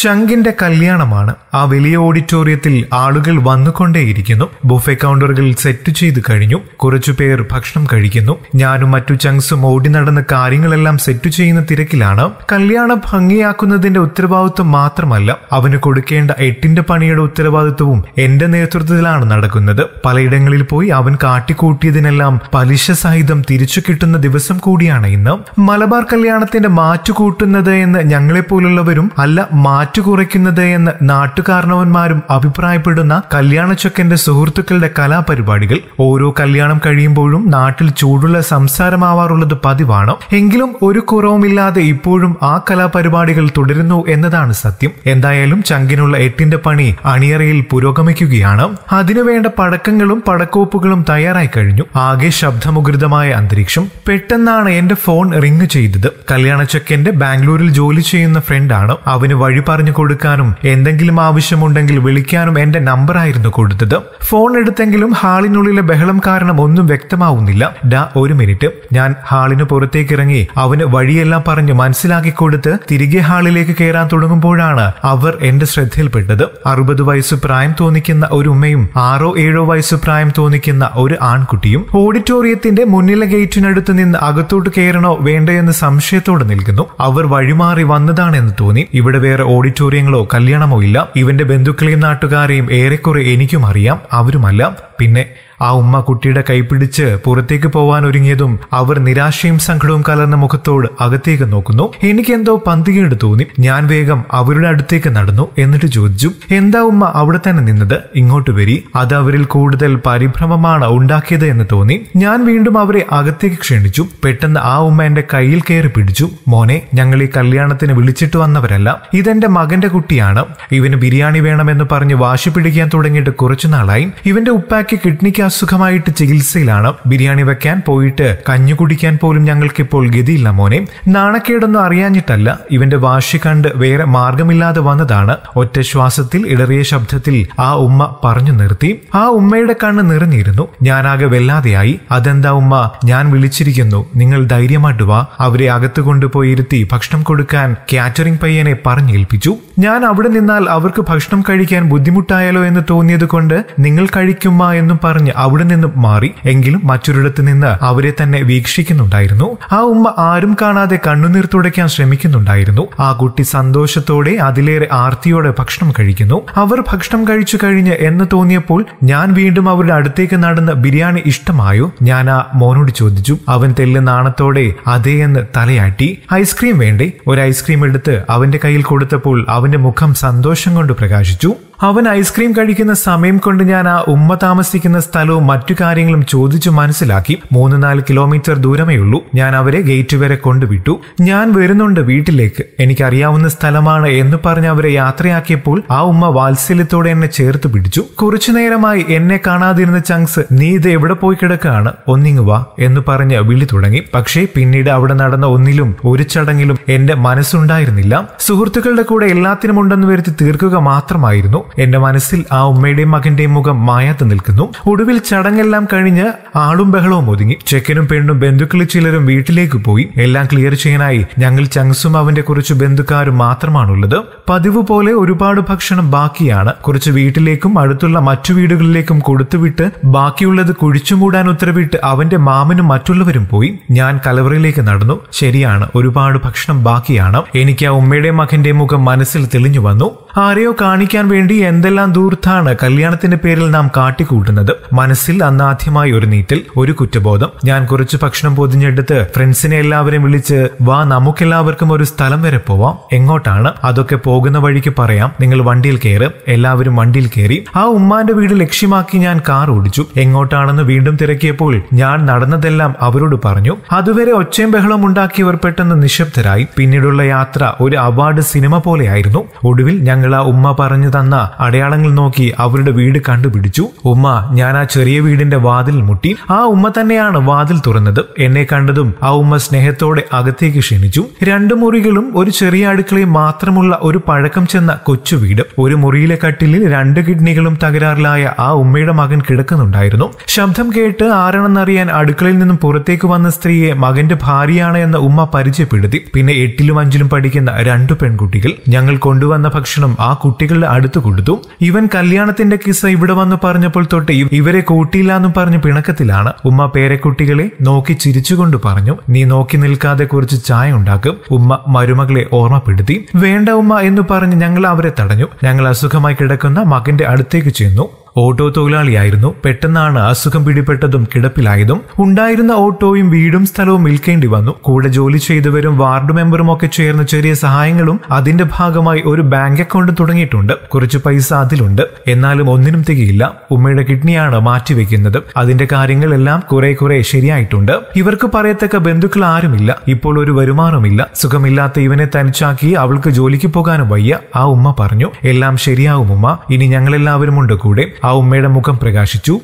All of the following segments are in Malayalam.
ചങ്കിന്റെ കല്യാണമാണ് ആ വലിയ ഓഡിറ്റോറിയത്തിൽ ആളുകൾ വന്നുകൊണ്ടേയിരിക്കുന്നു ബുഫെ കൗണ്ടറുകൾ സെറ്റ് ചെയ്ത് കഴിഞ്ഞു കുറച്ചുപേർ ഭക്ഷണം കഴിക്കുന്നു ഞാനും മറ്റു ചങ്സും ഓടി നടന്ന് കാര്യങ്ങളെല്ലാം സെറ്റ് ചെയ്യുന്ന തിരക്കിലാണ് കല്യാണം ഭംഗിയാക്കുന്നതിന്റെ ഉത്തരവാദിത്വം മാത്രമല്ല അവന് കൊടുക്കേണ്ട എട്ടിന്റെ പണിയുടെ ഉത്തരവാദിത്വവും എന്റെ നേതൃത്വത്തിലാണ് നടക്കുന്നത് പലയിടങ്ങളിൽ പോയി അവൻ കാട്ടിക്കൂട്ടിയതിനെല്ലാം പലിശ സഹിതം തിരിച്ചു കിട്ടുന്ന ദിവസം കൂടിയാണ് ഇന്ന് മലബാർ കല്യാണത്തിന്റെ മാറ്റുകൂട്ടുന്നത് എന്ന് ഞങ്ങളെപ്പോലുള്ളവരും അല്ല കുറയ്ക്കുന്നത് എന്ന് നാട്ടുകാരണവന്മാരും അഭിപ്രായപ്പെടുന്ന കല്യാണച്ചൊക്കന്റെ സുഹൃത്തുക്കളുടെ കലാപരിപാടികൾ ഓരോ കല്യാണം കഴിയുമ്പോഴും നാട്ടിൽ ചൂടുള്ള സംസാരമാവാറുള്ളത് പതിവാണ് എങ്കിലും ഒരു കുറവുമില്ലാതെ ഇപ്പോഴും ആ കലാപരിപാടികൾ തുടരുന്നു എന്നതാണ് സത്യം എന്തായാലും ചങ്കിനുള്ള എട്ടിന്റെ പണി അണിയറയിൽ പുരോഗമിക്കുകയാണ് അതിനുവേണ്ട പടക്കങ്ങളും പടക്കോപ്പുകളും തയ്യാറായി കഴിഞ്ഞു ആകെ ശബ്ദമുഗ്രതമായ അന്തരീക്ഷം പെട്ടെന്നാണ് എന്റെ ഫോൺ റിങ് ചെയ്തത് കല്യാണച്ചക്കന്റെ ബാംഗ്ലൂരിൽ ജോലി ചെയ്യുന്ന ഫ്രണ്ടാണ് അവന് വഴി പറഞ്ഞു കൊടുക്കാനും എന്തെങ്കിലും ആവശ്യമുണ്ടെങ്കിൽ വിളിക്കാനും എന്റെ നമ്പറായിരുന്നു കൊടുത്തത് ഫോൺ എടുത്തെങ്കിലും ഹാളിനുള്ളിലെ ബഹളം കാരണം ഒന്നും വ്യക്തമാവുന്നില്ല ഡാ ഒരു മിനിറ്റ് ഞാൻ ഹാളിന് പുറത്തേക്ക് ഇറങ്ങി അവന് വഴിയെല്ലാം പറഞ്ഞ് മനസ്സിലാക്കി കൊടുത്ത് തിരികെ ഹാളിലേക്ക് കയറാൻ തുടങ്ങുമ്പോഴാണ് അവർ എന്റെ ശ്രദ്ധയിൽപ്പെട്ടത് അറുപത് വയസ്സ് പ്രായം തോന്നിക്കുന്ന ഒരു ഉമ്മയും ആറോ ഏഴോ വയസ്സ് പ്രായം തോന്നിക്കുന്ന ഒരു ആൺകുട്ടിയും ഓഡിറ്റോറിയത്തിന്റെ മുന്നിലെ ഗേറ്റിനടുത്ത് നിന്ന് അകത്തോട്ട് കയറണോ വേണ്ടയെന്ന് സംശയത്തോടെ നിൽക്കുന്നു അവർ വഴിമാറി വന്നതാണെന്ന് തോന്നി ഇവിടെ വേറെ ഓഡിറ്റോറിയങ്ങളോ കല്യാണമോ ഇല്ല ഇവന്റെ ബന്ധുക്കളെയും നാട്ടുകാരെയും ഏറെക്കുറെ എനിക്കും അറിയാം അവരുമല്ല പിന്നെ ആ ഉമ്മ കുട്ടിയുടെ കൈപിടിച്ച് പുറത്തേക്ക് പോവാൻ ഒരുങ്ങിയതും അവർ നിരാശയും സങ്കടവും കലർന്ന മുഖത്തോട് അകത്തേക്ക് നോക്കുന്നു എനിക്കെന്തോ പന്തികേട് തോന്നി ഞാൻ വേഗം അവരുടെ അടുത്തേക്ക് നടന്നു എന്നിട്ട് ചോദിച്ചു എന്താ ഉമ്മ അവിടെ തന്നെ നിന്നത് ഇങ്ങോട്ട് വരി അത് അവരിൽ കൂടുതൽ പരിഭ്രമമാണ് ഉണ്ടാക്കിയത് എന്ന് തോന്നി ഞാൻ വീണ്ടും അവരെ അകത്തേക്ക് ക്ഷണിച്ചു പെട്ടെന്ന് ആ ഉമ്മ എന്റെ കയ്യിൽ കയറി പിടിച്ചു മോനെ ഞങ്ങൾ ഈ കല്യാണത്തിന് വിളിച്ചിട്ട് വന്നവരല്ല ഇതെന്റെ മകന്റെ കുട്ടിയാണ് ഇവന് ബിരിയാണി വേണമെന്ന് പറഞ്ഞ് വാശി പിടിക്കാൻ തുടങ്ങിയിട്ട് കുറച്ചു നാളായി ഇവന്റെ ഉപ്പാക്ക് അമ്മയ്ക്ക് കിഡ്നിക്ക് അസുഖമായിട്ട് ചികിത്സയിലാണ് ബിരിയാണി വെക്കാൻ പോയിട്ട് കഞ്ഞു കുടിക്കാൻ പോലും ഞങ്ങൾക്കിപ്പോൾ ഗതിയില്ല മോനെ നാണക്കേടൊന്നും അറിയാഞ്ഞിട്ടല്ല ഇവന്റെ വാശി കണ്ട് വേറെ മാർഗമില്ലാതെ വന്നതാണ് ഒറ്റ ശ്വാസത്തിൽ ഇടറിയ ശബ്ദത്തിൽ ആ ഉമ്മ പറഞ്ഞു നിർത്തി ആ ഉമ്മയുടെ കണ്ണ് നിറഞ്ഞിരുന്നു ഞാനാകെ വെല്ലാതെയായി അതെന്താ ഉമ്മ ഞാൻ വിളിച്ചിരിക്കുന്നു നിങ്ങൾ ധൈര്യമായിട്ട് വാ അവരെ അകത്ത് കൊണ്ടുപോയി ഇരുത്തി ഭക്ഷണം കൊടുക്കാൻ കാറ്ററിംഗ് പയ്യനെ പറഞ്ഞേൽപ്പിച്ചു ഞാൻ അവിടെ നിന്നാൽ അവർക്ക് ഭക്ഷണം കഴിക്കാൻ ബുദ്ധിമുട്ടായാലോ എന്ന് തോന്നിയത് കൊണ്ട് നിങ്ങൾ കഴിക്കുമ്മ എന്നും പറഞ്ഞ് അവിടെ നിന്ന് മാറി എങ്കിലും മറ്റൊരിടത്ത് നിന്ന് അവരെ തന്നെ വീക്ഷിക്കുന്നുണ്ടായിരുന്നു ആ ഉമ്മ ആരും കാണാതെ കണ്ണുനീർ തുടയ്ക്കാൻ ശ്രമിക്കുന്നുണ്ടായിരുന്നു ആ കുട്ടി സന്തോഷത്തോടെ അതിലേറെ ആർത്തിയോടെ ഭക്ഷണം കഴിക്കുന്നു അവർ ഭക്ഷണം കഴിച്ചു കഴിഞ്ഞ് എന്ന് തോന്നിയപ്പോൾ ഞാൻ വീണ്ടും അവരുടെ അടുത്തേക്ക് നടന്ന് ബിരിയാണി ഇഷ്ടമായോ ഞാൻ ആ മോനോട് ചോദിച്ചു അവൻ തെല്ല് നാണത്തോടെ അതേ എന്ന് തലയാട്ടി ഐസ്ക്രീം വേണ്ടേ ഒരു ഐസ്ക്രീം എടുത്ത് അവന്റെ കയ്യിൽ കൊടുത്തപ്പോൾ അവന്റെ മുഖം സന്തോഷം കൊണ്ട് പ്രകാശിച്ചു അവൻ ഐസ്ക്രീം കഴിക്കുന്ന സമയം കൊണ്ട് ഞാൻ ആ ഉമ്മ താമസിക്കുന്ന സ്ഥലവും മറ്റു കാര്യങ്ങളും ചോദിച്ചു മനസ്സിലാക്കി മൂന്ന് നാല് കിലോമീറ്റർ ദൂരമേ ഉള്ളൂ ഞാൻ അവരെ ഗേറ്റ് വരെ കൊണ്ടുവിട്ടു ഞാൻ വരുന്നുണ്ട് വീട്ടിലേക്ക് എനിക്കറിയാവുന്ന സ്ഥലമാണ് എന്ന് പറഞ്ഞ് അവരെ യാത്രയാക്കിയപ്പോൾ ആ ഉമ്മ വാത്സല്യത്തോടെ എന്നെ ചേർത്ത് പിടിച്ചു കുറച്ചുനേരമായി എന്നെ കാണാതിരുന്ന ചങ്സ് നീ ഇത് എവിടെ പോയി കിടക്കുകയാണ് ഒന്നിങ്ങ് വാ എന്ന് പറഞ്ഞ് വിളി തുടങ്ങി പക്ഷേ പിന്നീട് അവിടെ നടന്ന ഒന്നിലും ഒരു ചടങ്ങിലും എന്റെ മനസ്സുണ്ടായിരുന്നില്ല സുഹൃത്തുക്കളുടെ കൂടെ എല്ലാത്തിനും ഉണ്ടെന്ന് വരുത്തി തീർക്കുക മാത്രമായിരുന്നു എന്റെ മനസ്സിൽ ആ ഉമ്മയുടെയും മകന്റെയും മുഖം മായാത്ത് നിൽക്കുന്നു ഒടുവിൽ ചടങ്ങെല്ലാം കഴിഞ്ഞ് ആളും ബഹളവും ഒതുങ്ങി ചെക്കനും പെണ്ണും ബന്ധുക്കളിൽ ചിലരും വീട്ടിലേക്ക് പോയി എല്ലാം ക്ലിയർ ചെയ്യാനായി ഞങ്ങൾ ചങ്സും അവന്റെ കുറച്ച് ബന്ധുക്കാരും മാത്രമാണുള്ളത് പതിവ് പോലെ ഒരുപാട് ഭക്ഷണം ബാക്കിയാണ് കുറച്ച് വീട്ടിലേക്കും അടുത്തുള്ള മറ്റു വീടുകളിലേക്കും കൊടുത്തുവിട്ട് ബാക്കിയുള്ളത് കുഴിച്ചുമൂടാൻ ഉത്തരവിട്ട് അവന്റെ മാമനും മറ്റുള്ളവരും പോയി ഞാൻ കലവറയിലേക്ക് നടന്നു ശരിയാണ് ഒരുപാട് ഭക്ഷണം ബാക്കിയാണ് എനിക്ക് ആ ഉമ്മയുടെ മകന്റെ മുഖം മനസ്സിൽ തെളിഞ്ഞു വന്നു ആരെയോ കാണിക്കാൻ വേണ്ടി എന്തെല്ലാം ദൂർത്താണ് കല്യാണത്തിന്റെ പേരിൽ നാം കാട്ടിക്കൂട്ടുന്നത് മനസ്സിൽ അന്നാദ്യമായി ഒരു നീറ്റിൽ ഒരു കുറ്റബോധം ഞാൻ കുറച്ച് ഭക്ഷണം പൊതിഞ്ഞെടുത്ത് ഫ്രണ്ട്സിനെ എല്ലാവരും വിളിച്ച് വാ നമുക്കെല്ലാവർക്കും ഒരു സ്ഥലം വരെ പോവാം എങ്ങോട്ടാണ് അതൊക്കെ പോകുന്ന വഴിക്ക് പറയാം നിങ്ങൾ വണ്ടിയിൽ കയറ് എല്ലാവരും വണ്ടിയിൽ കയറി ആ ഉമ്മാന്റെ വീട് ലക്ഷ്യമാക്കി ഞാൻ കാർ ഓടിച്ചു എങ്ങോട്ടാണെന്ന് വീണ്ടും തിരക്കിയപ്പോൾ ഞാൻ നടന്നതെല്ലാം അവരോട് പറഞ്ഞു അതുവരെ ഒച്ചയും ബഹളം ഉണ്ടാക്കിയവർ പെട്ടെന്ന് നിശബ്ദരായി പിന്നീടുള്ള യാത്ര ഒരു അവാർഡ് സിനിമ പോലെയായിരുന്നു ഒടുവിൽ ഞങ്ങൾ ആ ഉമ്മ പറഞ്ഞു തന്ന അടയാളങ്ങൾ നോക്കി അവരുടെ വീട് കണ്ടുപിടിച്ചു ഉമ്മ ഞാൻ ആ ചെറിയ വീടിന്റെ വാതിൽ മുട്ടി ആ ഉമ്മ തന്നെയാണ് വാതിൽ തുറന്നത് എന്നെ കണ്ടതും ആ ഉമ്മ സ്നേഹത്തോടെ അകത്തേക്ക് ക്ഷണിച്ചു രണ്ട് മുറികളും ഒരു ചെറിയ അടുക്കളയും മാത്രമുള്ള ഒരു പഴക്കം ചെന്ന കൊച്ചു വീട് ഒരു മുറിയിലെ കട്ടിലിൽ രണ്ട് കിഡ്നികളും തകരാറിലായ ആ ഉമ്മയുടെ മകൻ കിടക്കുന്നുണ്ടായിരുന്നു ശബ്ദം കേട്ട് ആരാണെന്നറിയാൻ അടുക്കളയിൽ നിന്നും പുറത്തേക്ക് വന്ന സ്ത്രീയെ മകന്റെ ഭാര്യയാണ് എന്ന ഉമ്മ പരിചയപ്പെടുത്തി പിന്നെ എട്ടിലും അഞ്ചിലും പഠിക്കുന്ന രണ്ടു പെൺകുട്ടികൾ ഞങ്ങൾ കൊണ്ടുവന്ന ഭക്ഷണം ആ കുട്ടികളുടെ അടുത്ത് കൊടുത്തു ഇവൻ കല്യാണത്തിന്റെ കിസ ഇവിടെ വന്ന് പറഞ്ഞപ്പോൾ തൊട്ട് ഇവരെ കൂട്ടിയില്ല എന്നും പറഞ്ഞ് പിണക്കത്തിലാണ് ഉമ്മ പേരക്കുട്ടികളെ നോക്കി ചിരിച്ചുകൊണ്ട് പറഞ്ഞു നീ നോക്കി നിൽക്കാതെ കുറിച്ച് ചായ ഉണ്ടാക്കും ഉമ്മ മരുമകളെ ഓർമ്മപ്പെടുത്തി വേണ്ട ഉമ്മ എന്ന് പറഞ്ഞ് ഞങ്ങൾ അവരെ തടഞ്ഞു ഞങ്ങൾ അസുഖമായി കിടക്കുന്ന മകന്റെ അടുത്തേക്ക് ചെന്നു ഓട്ടോ തൊഴിലാളിയായിരുന്നു പെട്ടെന്നാണ് അസുഖം പിടിപെട്ടതും കിടപ്പിലായതും ഉണ്ടായിരുന്ന ഓട്ടോയും വീടും സ്ഥലവും വിൽക്കേണ്ടി വന്നു കൂടെ ജോലി ചെയ്തവരും വാർഡ് മെമ്പറും ഒക്കെ ചേർന്ന് ചെറിയ സഹായങ്ങളും അതിന്റെ ഭാഗമായി ഒരു ബാങ്ക് അക്കൗണ്ട് തുടങ്ങിയിട്ടുണ്ട് കുറച്ച് പൈസ അതിലുണ്ട് എന്നാലും ഒന്നിനും തികയില്ല ഉമ്മയുടെ കിഡ്നിയാണ് മാറ്റിവെക്കുന്നത് അതിന്റെ കാര്യങ്ങളെല്ലാം കുറെ കുറെ ശരിയായിട്ടുണ്ട് ഇവർക്ക് പറയത്തക്ക ബന്ധുക്കൾ ആരുമില്ല ഇപ്പോൾ ഒരു വരുമാനമില്ല സുഖമില്ലാത്ത ഇവനെ തനിച്ചാക്കി അവൾക്ക് ജോലിക്ക് പോകാനും വയ്യ ആ ഉമ്മ പറഞ്ഞു എല്ലാം ശരിയാവും ഉമ്മ ഇനി ഞങ്ങളെല്ലാവരും ഉണ്ട് കൂടെ ആ ഉമ്മയുടെ മുഖം പ്രകാശിച്ചു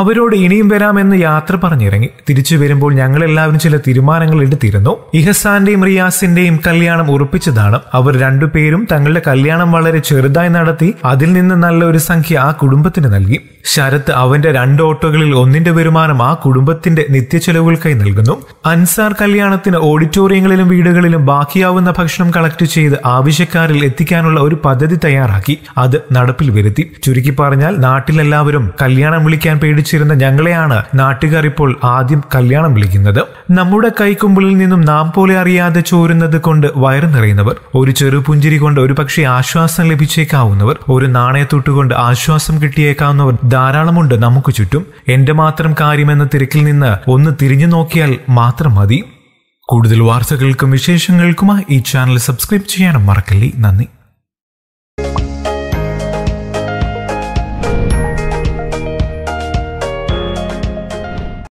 അവരോട് ഇനിയും വരാമെന്ന് യാത്ര പറഞ്ഞിറങ്ങി തിരിച്ചു വരുമ്പോൾ ഞങ്ങൾ എല്ലാവരും ചില തീരുമാനങ്ങൾ എടുത്തിരുന്നു ഇഹസാന്റെയും റിയാസിന്റെയും കല്യാണം ഉറപ്പിച്ചതാണ് അവർ രണ്ടുപേരും തങ്ങളുടെ കല്യാണം വളരെ ചെറുതായി നടത്തി അതിൽ നിന്ന് നല്ലൊരു സംഖ്യ ആ കുടുംബത്തിന് നൽകി ശരത് അവന്റെ രണ്ട് ഓട്ടോകളിൽ ഒന്നിന്റെ വരുമാനം ആ കുടുംബത്തിന്റെ ചെലവുകൾക്കായി നൽകുന്നു അൻസാർ കല്യാണത്തിന് ഓഡിറ്റോറിയങ്ങളിലും വീടുകളിലും ബാക്കിയാവുന്ന ഭക്ഷണം കളക്ട് ചെയ്ത് ആവശ്യക്കാരിൽ എത്തിക്കാനുള്ള ഒരു പദ്ധതി തയ്യാറാക്കി അത് നടപ്പിൽ വരുത്തി ചുരുക്കി പറഞ്ഞാൽ നാട്ടിലെല്ലാവരും കല്യാണം വിളിക്കാൻ പേടിച്ചിരുന്ന ഞങ്ങളെയാണ് നാട്ടുകാർ ഇപ്പോൾ ആദ്യം കല്യാണം വിളിക്കുന്നത് നമ്മുടെ കൈക്കുമ്പിളിൽ നിന്നും നാം പോലെ അറിയാതെ ചോരുന്നത് കൊണ്ട് വയറ് നിറയുന്നവർ ഒരു ചെറു പുഞ്ചിരി കൊണ്ട് പക്ഷേ ആശ്വാസം ലഭിച്ചേക്കാവുന്നവർ ഒരു നാണയത്തൊട്ടുകൊണ്ട് ആശ്വാസം കിട്ടിയേക്കാവുന്നവർ ധാരാളമുണ്ട് നമുക്ക് ചുറ്റും എന്റെ മാത്രം കാര്യമെന്ന തിരക്കിൽ നിന്ന് ഒന്ന് തിരിഞ്ഞു നോക്കിയാൽ മാത്രം മതി കൂടുതൽ വാർത്തകൾക്കും വിശേഷങ്ങൾക്കുമായി ഈ ചാനൽ സബ്സ്ക്രൈബ് ചെയ്യാനും മറക്കല്ലേ നന്ദി